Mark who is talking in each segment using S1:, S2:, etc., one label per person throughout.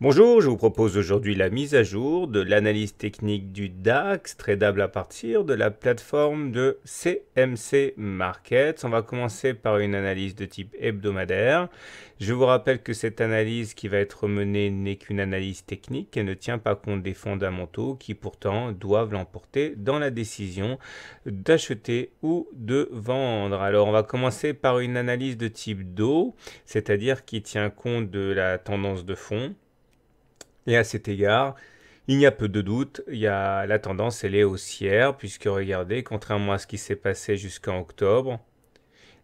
S1: Bonjour, je vous propose aujourd'hui la mise à jour de l'analyse technique du DAX, tradable à partir de la plateforme de CMC Markets. On va commencer par une analyse de type hebdomadaire. Je vous rappelle que cette analyse qui va être menée n'est qu'une analyse technique et ne tient pas compte des fondamentaux qui pourtant doivent l'emporter dans la décision d'acheter ou de vendre. Alors on va commencer par une analyse de type DO, c'est-à-dire qui tient compte de la tendance de fond et à cet égard, il n'y a peu de doute, il y a, la tendance elle est haussière, puisque regardez, contrairement à ce qui s'est passé jusqu'en octobre,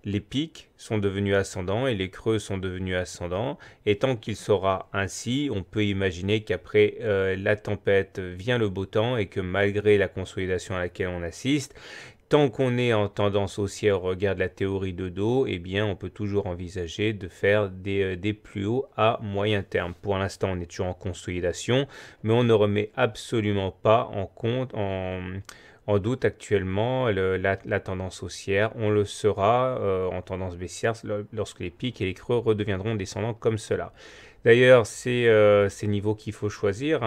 S1: les pics sont devenus ascendants et les creux sont devenus ascendants. Et tant qu'il sera ainsi, on peut imaginer qu'après euh, la tempête vient le beau temps et que malgré la consolidation à laquelle on assiste, Tant qu'on est en tendance haussière au regard de la théorie de dos, eh bien, on peut toujours envisager de faire euh, des, plus hauts à moyen terme. Pour l'instant, on est toujours en consolidation, mais on ne remet absolument pas en compte, en, doute actuellement la, tendance haussière. On le sera euh, en tendance baissière lorsque les pics et les creux redeviendront descendants comme cela. D'ailleurs, c'est euh, ces niveaux qu'il faut choisir,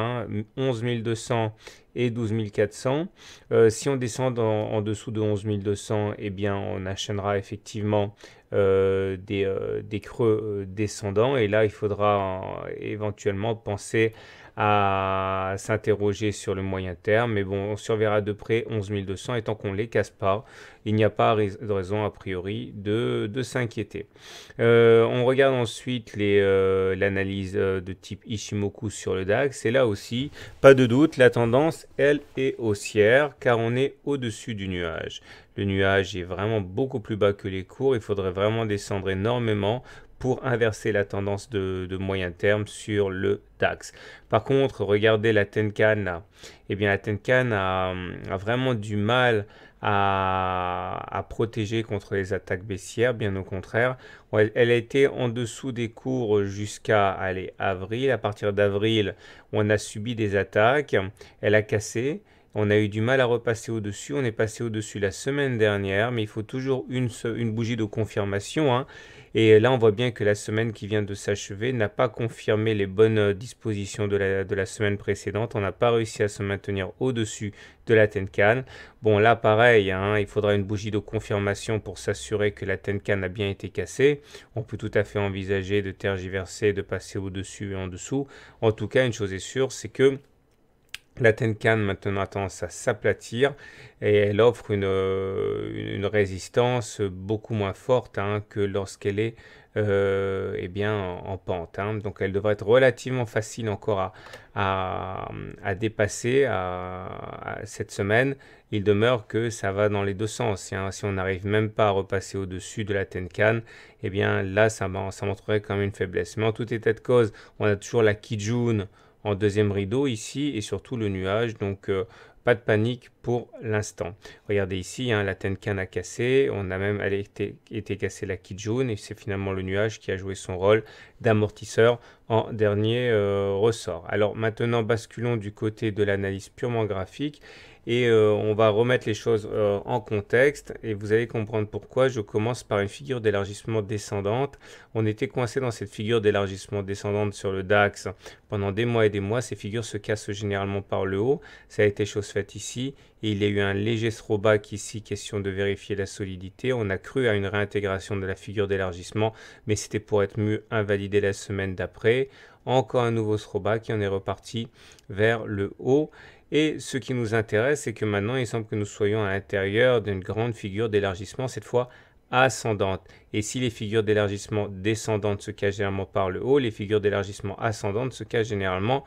S1: 11 hein. 200 et 12 400. Euh, si on descend en dessous de 11 200, eh bien, on achènera effectivement euh, des, creux descendants. Et là, il faudra éventuellement penser à s'interroger sur le moyen terme. Mais bon, on surveillera de près 11 200 et tant qu'on ne les casse pas, il n'y a pas de raison a priori de, de s'inquiéter. on regarde ensuite l'analyse euh, de type Ishimoku sur le DAX. Et là aussi, pas de doute, la tendance, elle, est haussière car on est au-dessus du nuage. Le nuage est vraiment beaucoup plus bas que les cours. Il faudrait vraiment descendre énormément pour inverser la tendance de, moyen terme sur le DAX. Par contre, regardez la Tenkan. Eh bien, la Tenkan a, vraiment du mal à, protéger contre les attaques baissières, bien au contraire. Elle, elle a été en dessous des cours jusqu'à avril. À partir d'avril, on a subi des attaques. Elle a cassé. On a eu du mal à repasser au-dessus. On est passé au-dessus la semaine dernière, mais il faut toujours une, bougie de confirmation. Hein. Et là, on voit bien que la semaine qui vient de s'achever n'a pas confirmé les bonnes euh, dispositions de la, semaine précédente. On n'a pas réussi à se maintenir au-dessus de la Tenkan. Bon, là, pareil, hein, il faudra une bougie de confirmation pour s'assurer que la Tenkan a bien été cassée. On peut tout à fait envisager de tergiverser, de passer au-dessus et en dessous. En tout cas, une chose est sûre, c'est que la Tenkan maintenant a tendance à s'aplatir et elle offre une, euh, résistance beaucoup moins forte hein, que lorsqu'elle est euh, eh bien, en, pente. Hein. Donc elle devrait être relativement facile encore à, dépasser cette semaine. Il demeure que ça va dans les deux sens. Hein. Si on n'arrive même pas à repasser au-dessus de la Tenkan, eh bien là ça, ça montrerait quand même une faiblesse. Mais en tout état de cause, on a toujours la Kijun en deuxième rideau ici et surtout le nuage. Donc euh, pas de panique pour l'instant. Regardez ici, hein, la Tenkan a cassé, on a même été, cassé la la jaune, et c'est finalement le nuage qui a joué son rôle d'amortisseur en dernier euh, ressort. Alors maintenant basculons du côté de l'analyse purement graphique et euh, on va remettre les choses euh, en contexte et vous allez comprendre pourquoi je commence par une figure d'élargissement descendante. On était coincé dans cette figure d'élargissement descendante sur le DAX pendant des mois et des mois. Ces figures se cassent généralement par le haut. Ça a été chose faite ici il y a eu un léger throwback ici, question de vérifier la solidité. On a cru à une réintégration de la figure d'élargissement, mais c'était pour être mieux invalidé la semaine d'après. Encore un nouveau throwback qui on est reparti vers le haut. Et ce qui nous intéresse, c'est que maintenant, il semble que nous soyons à l'intérieur d'une grande figure d'élargissement, cette fois ascendante. Et si les figures d'élargissement descendantes se cachent généralement par le haut, les figures d'élargissement ascendantes se cachent généralement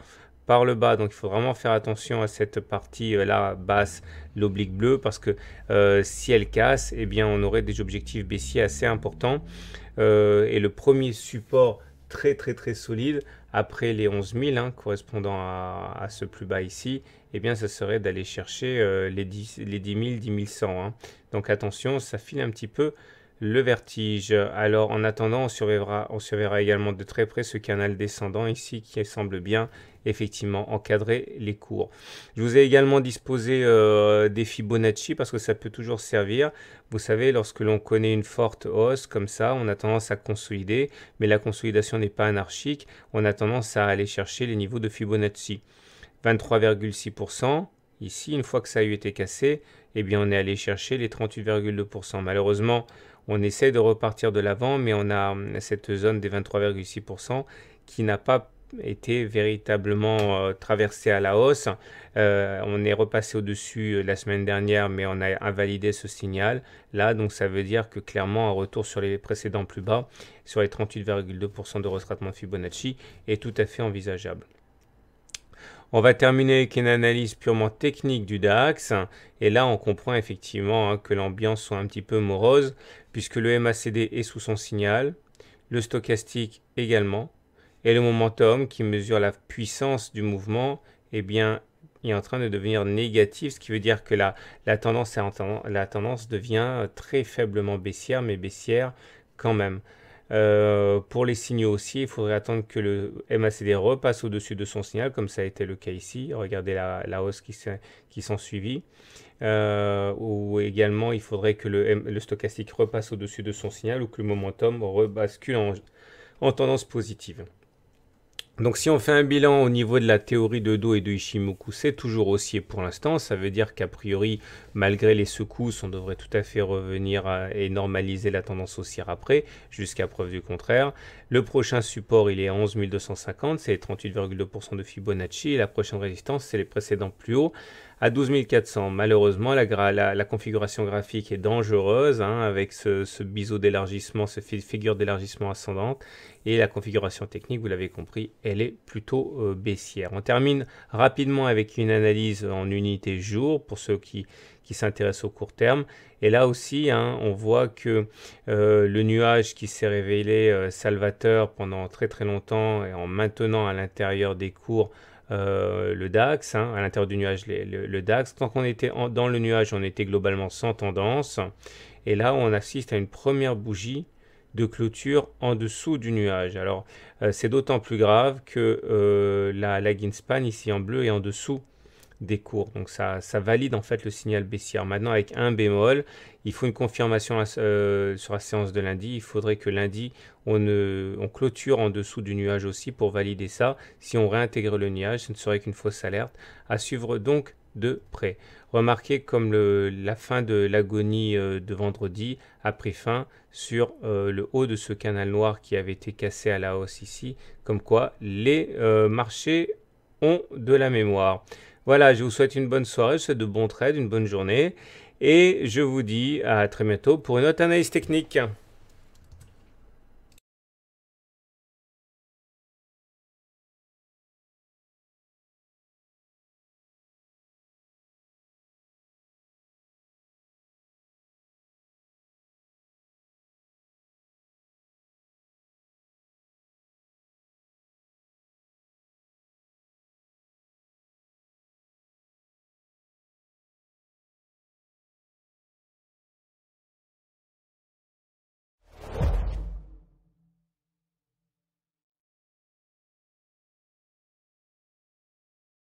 S1: le bas. Donc il faut vraiment faire attention à cette partie euh, là basse, l'oblique bleue, parce que euh, si elle casse, et eh bien on aurait des objectifs baissiers assez importants. Euh, et le premier support très très très solide après les 11 000 hein, correspondant à, ce plus bas ici, eh bien ce serait d'aller chercher les, 10, les 000, 10 100. Donc attention, ça file un petit peu le vertige. Alors en attendant, on surveillera, on également de très près ce canal descendant ici qui semble bien effectivement encadrer les cours. Je vous ai également disposé euh, des Fibonacci parce que ça peut toujours servir. Vous savez, lorsque l'on connaît une forte hausse comme ça, on a tendance à consolider, mais la consolidation n'est pas anarchique, on a tendance à aller chercher les niveaux de Fibonacci. 23,6%, Ici, une fois que ça a eu été cassé, eh bien, on est allé chercher les 38,2%. Malheureusement, on essaie de repartir de l'avant, mais on a hum, cette zone des 23,6% qui n'a pas été véritablement euh, traversée à la hausse. Euh, on est repassé au-dessus euh, la semaine dernière, mais on a invalidé ce signal. Là, donc ça veut dire que clairement un retour sur les précédents plus bas, sur les 38,2% de retraitement Fibonacci, est tout à fait envisageable. On va terminer avec une analyse purement technique du DAX. Et là, on comprend effectivement hein, que l'ambiance soit un petit peu morose, puisque le MACD est sous son signal, le stochastique également, et le momentum qui mesure la puissance du mouvement, eh bien, est en train de devenir négatif, ce qui veut dire que la, tendance, la tendance devient très faiblement baissière, mais baissière quand même. Euh, pour les signaux aussi, il faudrait attendre que le MACD repasse au-dessus de son signal, comme ça a été le cas ici. Regardez la, hausse qui, qui s'en suivit. Euh, ou également, il faudrait que le, le stochastique repasse au-dessus de son signal ou que le momentum rebascule en, en tendance positive. Donc si on fait un bilan au niveau de la théorie de Do et de Ishimoku, c'est toujours haussier pour l'instant. Ça veut dire qu'a priori, malgré les secousses, on devrait tout à fait revenir et normaliser la tendance haussière après, jusqu'à preuve du contraire. Le prochain support, il est à 11 250, c'est 38,2% de Fibonacci. la prochaine résistance, c'est les précédents plus hauts à 12 400. Malheureusement, la, configuration graphique est dangereuse hein, avec ce, biseau d'élargissement, ce figure d'élargissement ascendante. Et la configuration technique, vous l'avez compris, elle est plutôt euh, baissière. On termine rapidement avec une analyse en unité jour pour ceux qui, s'intéressent au court terme. Et là aussi, hein, on voit que euh, le nuage qui s'est révélé euh, salvateur pendant très très longtemps et en maintenant à l'intérieur des cours euh, le DAX, hein, à l'intérieur du nuage, le, DAX. Tant qu'on était dans le nuage, on était globalement sans tendance. Et là, on assiste à une première bougie de clôture en dessous du nuage. Alors, euh, c'est d'autant plus grave que euh, la, in span ici en bleu, est en dessous des cours. Donc ça, ça, valide en fait le signal baissière. Maintenant avec un bémol, il faut une confirmation euh, sur la séance de lundi. Il faudrait que lundi on, on, clôture en dessous du nuage aussi pour valider ça. Si on réintègre le nuage, ce ne serait qu'une fausse alerte. À suivre donc de près. Remarquez comme la fin de l'agonie euh, de vendredi a pris fin sur euh, le haut de ce canal noir qui avait été cassé à la hausse ici, comme quoi les marchés ont de la mémoire. Voilà, je vous souhaite une bonne soirée, je vous souhaite de bons trades, une bonne journée. Et je vous dis à très bientôt pour une autre analyse technique.